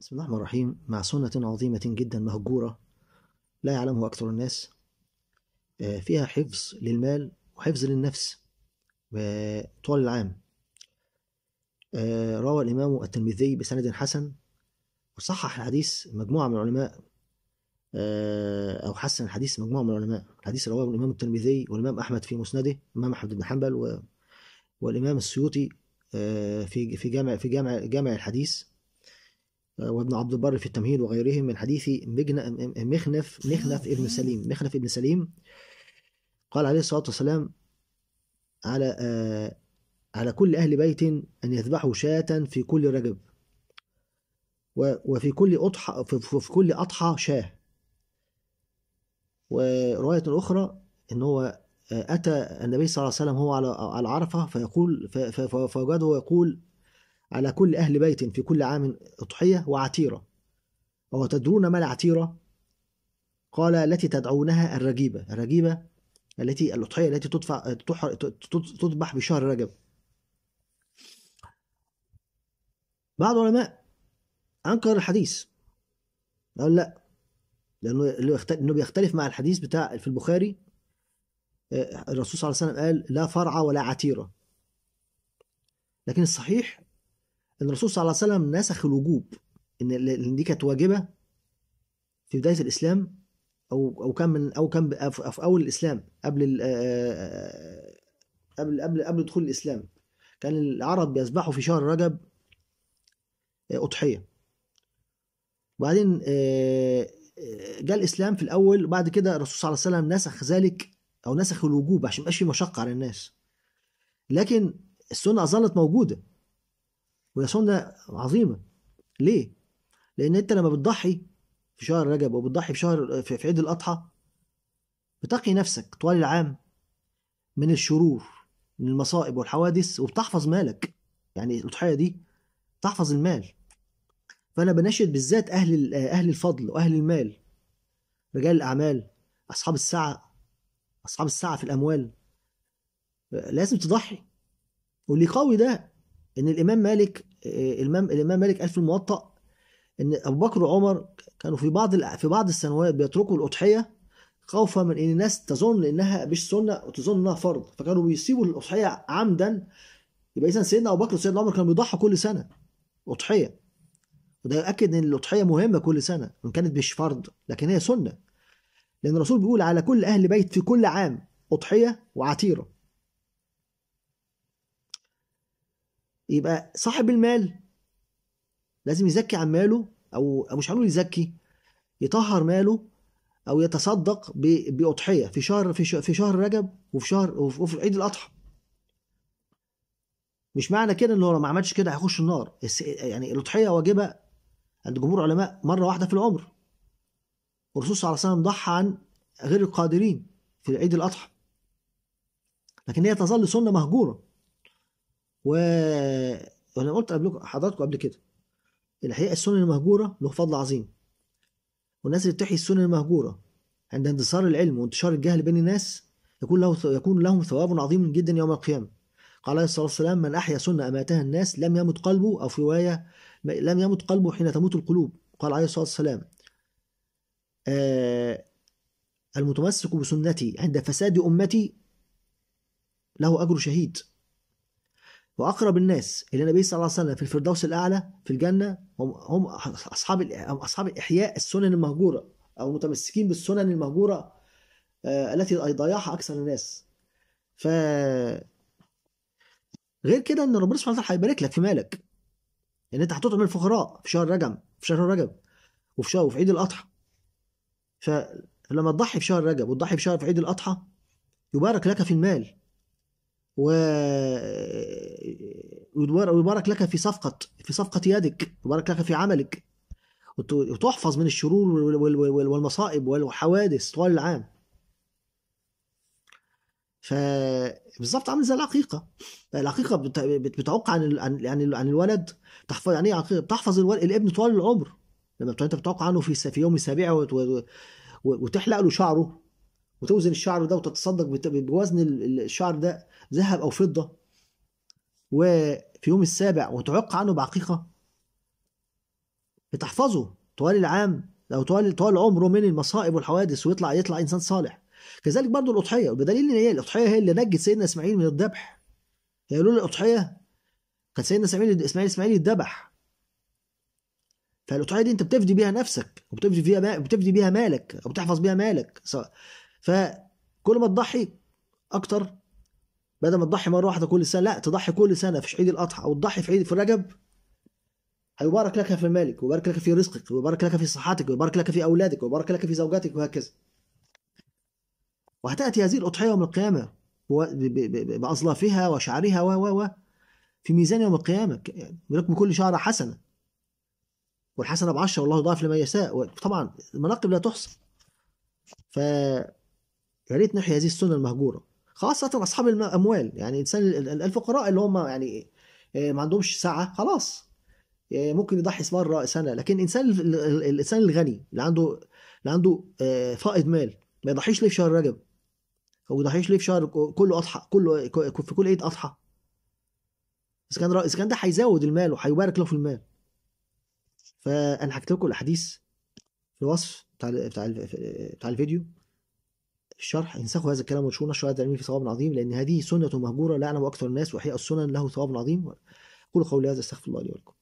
بسم الله الرحمن الرحيم مع سنة عظيمة جدا مهجورة لا يعلمه أكثر الناس آه، فيها حفظ للمال وحفظ للنفس طوال العام آه، روى الإمام الترمذي بسند حسن وصحح الحديث مجموعة من العلماء آه، أو حسن الحديث مجموعة من العلماء الحديث رواه الإمام الترمذي والإمام أحمد في مسنده الإمام أحمد بن حنبل والإمام السيوطي في في جامع في جامع جامع الحديث وابن عبد البر في التمهيد وغيرهم من حديث مخنف مخنف ابن سليم مخنف ابن سليم قال عليه الصلاة والسلام على آه، على كل أهل بيت أن يذبحوا شاة في كل رجب وفي كل أضحى في كل أضحى شاة ورواية أخرى إن هو آه، أتى النبي صلى الله عليه وسلم هو على على عرفة فيقول فوجده يقول على كل أهل بيت في كل عام أضحية وعتيرة أو تدرون ما العتيرة؟ قال التي تدعونها الرجيبة الرجيبة التي الأضحية التي تدفع تذبح بشهر رجب بعض العلماء أنكر الحديث قال لا لأنه إنه بيختلف مع الحديث بتاع في البخاري آه، الرسول صلى الله عليه وسلم قال لا فرع ولا عتيرة لكن الصحيح ان الرسول صلى الله عليه وسلم نسخ الوجوب ان دي كانت واجبه في بدايه الاسلام او او كان من او كان في اول الاسلام قبل قبل قبل قبل دخول الاسلام كان العرب بيذبحوا في شهر رجب اضحيه وبعدين جاء الاسلام في الاول وبعد كده الرسول صلى الله عليه وسلم نسخ ذلك او نسخ الوجوب عشان ما يبقاش في مشقه على الناس لكن السنه ظلت موجوده وده سنة عظيمة ليه؟ لأن أنت لما بتضحي في شهر رجب أو بتضحي في شهر في عيد الأضحى بتقي نفسك طوال العام من الشرور من المصائب والحوادث وبتحفظ مالك يعني الأضحية دي تحفظ المال فأنا بناشد بالذات أهل أهل الفضل وأهل المال رجال الأعمال أصحاب السعة أصحاب السعة في الأموال لازم تضحي واللي قوي ده ان الامام مالك آه، الامام الامام مالك قال في الموطأ ان ابو بكر وعمر كانوا في بعض في بعض السنوات بيتركوا الاضحيه خوفا من ان الناس تظن انها مش سنه وتظن انها فرض فكانوا بيسيبوا الاضحيه عمدا يبقى اذا سيدنا ابو بكر وسيدنا عمر كانوا بيضحوا كل سنه اضحيه وده يؤكد ان الاضحيه مهمه كل سنه وان كانت مش فرض لكن هي سنه لان الرسول بيقول على كل اهل بيت في كل عام اضحيه وعتيره يبقى صاحب المال لازم يزكي عن ماله او مش هنقول يزكي يطهر ماله او يتصدق باضحيه في شهر في شهر رجب وفي شهر وفي عيد الاضحى مش معنى كده ان هو لو ما عملش كده هيخش النار يعني الاضحيه واجبه عند جمهور علماء مره واحده في العمر والرسول صلى الله عليه وسلم ضحى عن غير القادرين في عيد الاضحى لكن هي تظل سنه مهجوره و وانا قلت قبل حضراتكم قبل كده الحقيقه السنن المهجوره له فضل عظيم والناس اللي بتحيي السنن المهجوره عند انتصار العلم وانتشار الجهل بين الناس يكون له يكون لهم ثواب عظيم جدا يوم القيامه قال عليه الصلاه والسلام من احيا سنه اماتها الناس لم يمت قلبه او في روايه لم يمت قلبه حين تموت القلوب قال عليه الصلاه والسلام آه المتمسك بسنتي عند فساد امتي له اجر شهيد واقرب الناس الى النبي صلى الله عليه وسلم في الفردوس الاعلى في الجنه هم هم اصحاب اصحاب احياء السنن المهجوره او متمسكين بالسنن المهجوره آه، التي ضيعها اكثر الناس ف غير كده ان ربنا سبحانه وتعالى هيبارك لك في مالك ان يعني انت هتطعم الفقراء في شهر رجب في شهر رجب وفي شهر وفي عيد الاضحى فلما تضحي في شهر رجب وتضحي في شهر في عيد الاضحى يبارك لك في المال و ويبارك لك في صفقة في صفقة يدك يبارك لك في عملك وتحفظ من الشرور والمصائب والحوادث طوال العام فبالظبط عامل زي العقيقه العقيقه بتعق عن عن يعني عن الولد تحفظ يعني ايه عقيقه بتحفظ الابن طوال العمر لما انت بتعق عنه في يوم السابع وتحلق له شعره وتوزن الشعر ده وتتصدق بوزن الشعر ده ذهب أو فضة وفي يوم السابع وتعق عنه بعقيقة بتحفظه طوال العام أو طوال طوال عمره من المصائب والحوادث ويطلع يطلع إنسان صالح كذلك برضو الأضحية وبدليل إن هي الأضحية هي اللي نجت سيدنا إسماعيل من الذبح يقولوا يعني الأضحية كان سيدنا إسماعيل إسماعيل إسماعيل يتذبح فالأضحية دي أنت بتفدي بيها نفسك وبتفدي بيها بتفدي بيها مالك وبتحفظ بيها مالك فكل ما تضحي اكتر بدل ما تضحي مره واحده كل سنه لا تضحي كل سنه في عيد الاضحى او تضحي في عيد في رجب هيبارك لك في مالك ويبارك لك في رزقك ويبارك لك في صحتك ويبارك لك في اولادك ويبارك لك في زوجاتك وهكذا وهتاتي هذه الاضحيه يوم القيامه باظلافها وشعرها و و في ميزان يوم القيامه يعني لكم كل شعره حسنه والحسنه بعشره والله يضاعف لمن يشاء طبعا المناقب لا تحصى ف يا ريت نحيي هذه السنه المهجوره خاصه اصحاب الاموال يعني انسان الفقراء اللي هم يعني آه، ما عندهمش ساعه خلاص آه، ممكن يضحي مره سنه لكن انسان الانسان الغني اللي عنده اللي عنده آه، فائض مال ما يضحيش ليه في شهر رجب او يضحيش ليه في شهر كله اضحى كله في كل عيد اضحى اذا كان اذا كان ده هيزود المال وهيبارك له في المال فانا هكتب لكم الاحاديث في الوصف بتاع بتاع الفيديو في الشرح انسخوا هذا الكلام وانشروا نشر هذا العلم في ثواب عظيم لأن هذه سنة مهجورة لا يعلم أكثر الناس وحي السنن له ثواب عظيم قولوا قولي هذا استغفر الله لي ولكم